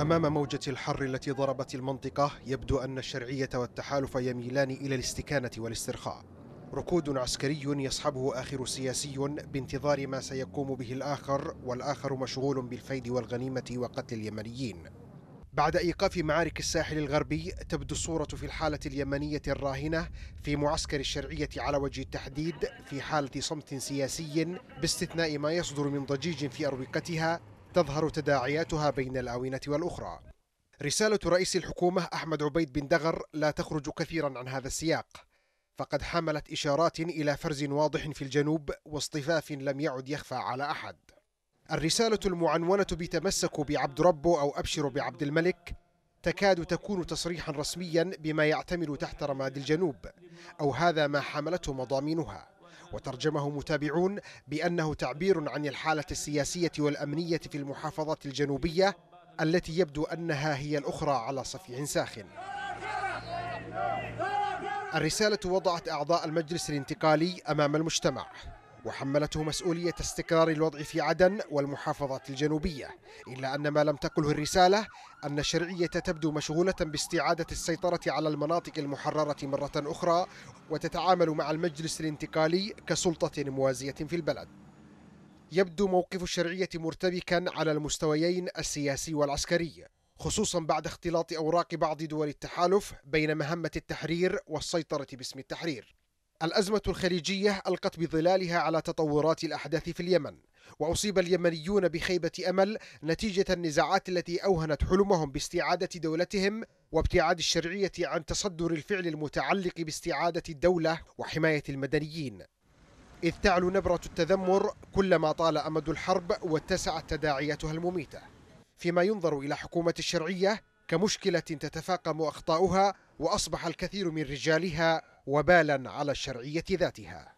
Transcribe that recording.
أمام موجة الحر التي ضربت المنطقة يبدو أن الشرعية والتحالف يميلان إلى الاستكانة والاسترخاء ركود عسكري يصحبه آخر سياسي بانتظار ما سيقوم به الآخر والآخر مشغول بالفيد والغنيمة وقتل اليمنيين بعد إيقاف معارك الساحل الغربي تبدو الصورة في الحالة اليمنية الراهنة في معسكر الشرعية على وجه التحديد في حالة صمت سياسي باستثناء ما يصدر من ضجيج في أروقتها تظهر تداعياتها بين الآونة والأخرى رسالة رئيس الحكومة أحمد عبيد بن دغر لا تخرج كثيرا عن هذا السياق فقد حملت إشارات إلى فرز واضح في الجنوب واصطفاف لم يعد يخفى على أحد الرسالة المعنونة بتمسكوا بعبد ربه أو أبشروا بعبد الملك تكاد تكون تصريحا رسميا بما يعتمل تحت رماد الجنوب أو هذا ما حملته مضامينها وترجمه متابعون بأنه تعبير عن الحالة السياسية والأمنية في المحافظة الجنوبية التي يبدو أنها هي الأخرى على صفيع ساخن الرسالة وضعت أعضاء المجلس الانتقالي أمام المجتمع وحملته مسؤولية استقرار الوضع في عدن والمحافظة الجنوبية إلا أن ما لم تقله الرسالة أن الشرعية تبدو مشغولة باستعادة السيطرة على المناطق المحررة مرة أخرى وتتعامل مع المجلس الانتقالي كسلطة موازية في البلد يبدو موقف الشرعية مرتبكا على المستويين السياسي والعسكري خصوصا بعد اختلاط أوراق بعض دول التحالف بين مهمة التحرير والسيطرة باسم التحرير الأزمة الخليجية ألقت بظلالها على تطورات الأحداث في اليمن وأصيب اليمنيون بخيبة أمل نتيجة النزاعات التي أوهنت حلمهم باستعادة دولتهم وابتعاد الشرعية عن تصدر الفعل المتعلق باستعادة الدولة وحماية المدنيين إذ تعلو نبرة التذمر كلما طال أمد الحرب واتسعت تداعياتها المميتة فيما ينظر إلى حكومة الشرعية كمشكلة تتفاقم أخطاؤها وأصبح الكثير من رجالها وبالا على الشرعية ذاتها